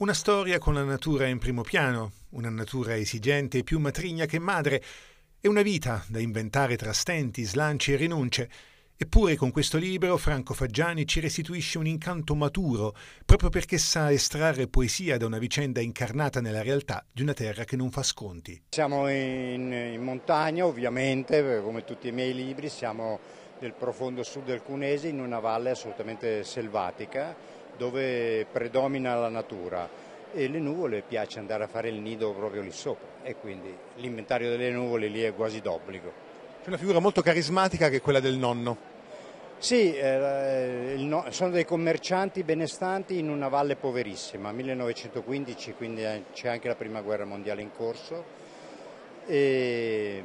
Una storia con la natura in primo piano, una natura esigente e più matrigna che madre, e una vita da inventare tra stenti, slanci e rinunce, Eppure con questo libro Franco Faggiani ci restituisce un incanto maturo, proprio perché sa estrarre poesia da una vicenda incarnata nella realtà di una terra che non fa sconti. Siamo in, in montagna ovviamente, come tutti i miei libri, siamo nel profondo sud del Cunese in una valle assolutamente selvatica dove predomina la natura e le nuvole piace andare a fare il nido proprio lì sopra e quindi l'inventario delle nuvole lì è quasi d'obbligo. C'è una figura molto carismatica che è quella del nonno. Sì, eh, eh, sono dei commercianti benestanti in una valle poverissima, 1915, quindi eh, c'è anche la prima guerra mondiale in corso. E,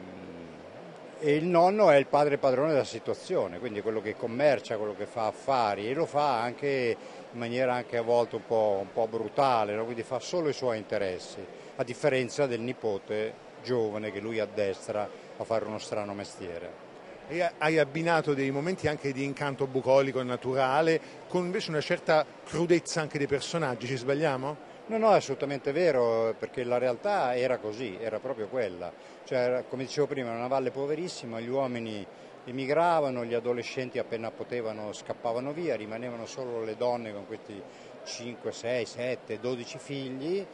e, il nonno è il padre padrone della situazione, quindi quello che commercia, quello che fa affari e lo fa anche in maniera anche a volte un po', un po brutale, no? quindi fa solo i suoi interessi, a differenza del nipote giovane che lui addestra a fare uno strano mestiere. E hai abbinato dei momenti anche di incanto bucolico e naturale con invece una certa crudezza anche dei personaggi, ci sbagliamo? No, no, è assolutamente vero, perché la realtà era così, era proprio quella. Cioè, come dicevo prima, era una valle poverissima, gli uomini emigravano, gli adolescenti appena potevano scappavano via, rimanevano solo le donne con questi 5, 6, 7, 12 figli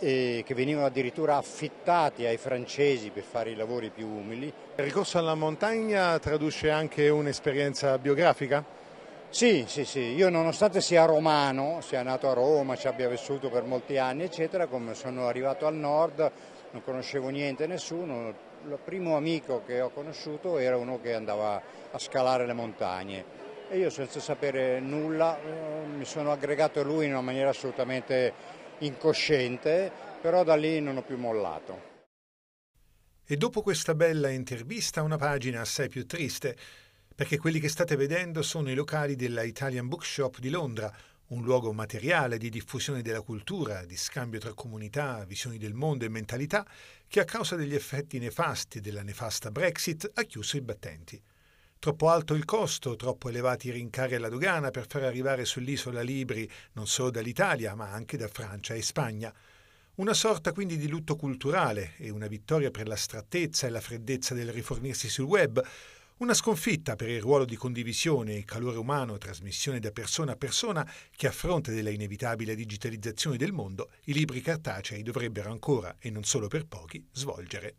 e che venivano addirittura affittati ai francesi per fare i lavori più umili. Il ricorso alla montagna traduce anche un'esperienza biografica? Sì, sì, sì, io nonostante sia romano, sia nato a Roma, ci abbia vissuto per molti anni, eccetera, come sono arrivato al nord non conoscevo niente, nessuno, il primo amico che ho conosciuto era uno che andava a scalare le montagne e io senza sapere nulla eh, mi sono aggregato a lui in una maniera assolutamente incosciente, però da lì non ho più mollato. E dopo questa bella intervista una pagina assai più triste, perché quelli che state vedendo sono i locali della Italian Bookshop di Londra, un luogo materiale di diffusione della cultura, di scambio tra comunità, visioni del mondo e mentalità, che a causa degli effetti nefasti della nefasta Brexit ha chiuso i battenti. Troppo alto il costo, troppo elevati i rincari alla dogana per far arrivare sull'isola libri non solo dall'Italia, ma anche da Francia e Spagna. Una sorta quindi di lutto culturale e una vittoria per l'astrattezza e la freddezza del rifornirsi sul web, una sconfitta per il ruolo di condivisione e calore umano, trasmissione da persona a persona, che a fronte della inevitabile digitalizzazione del mondo, i libri cartacei dovrebbero ancora, e non solo per pochi, svolgere.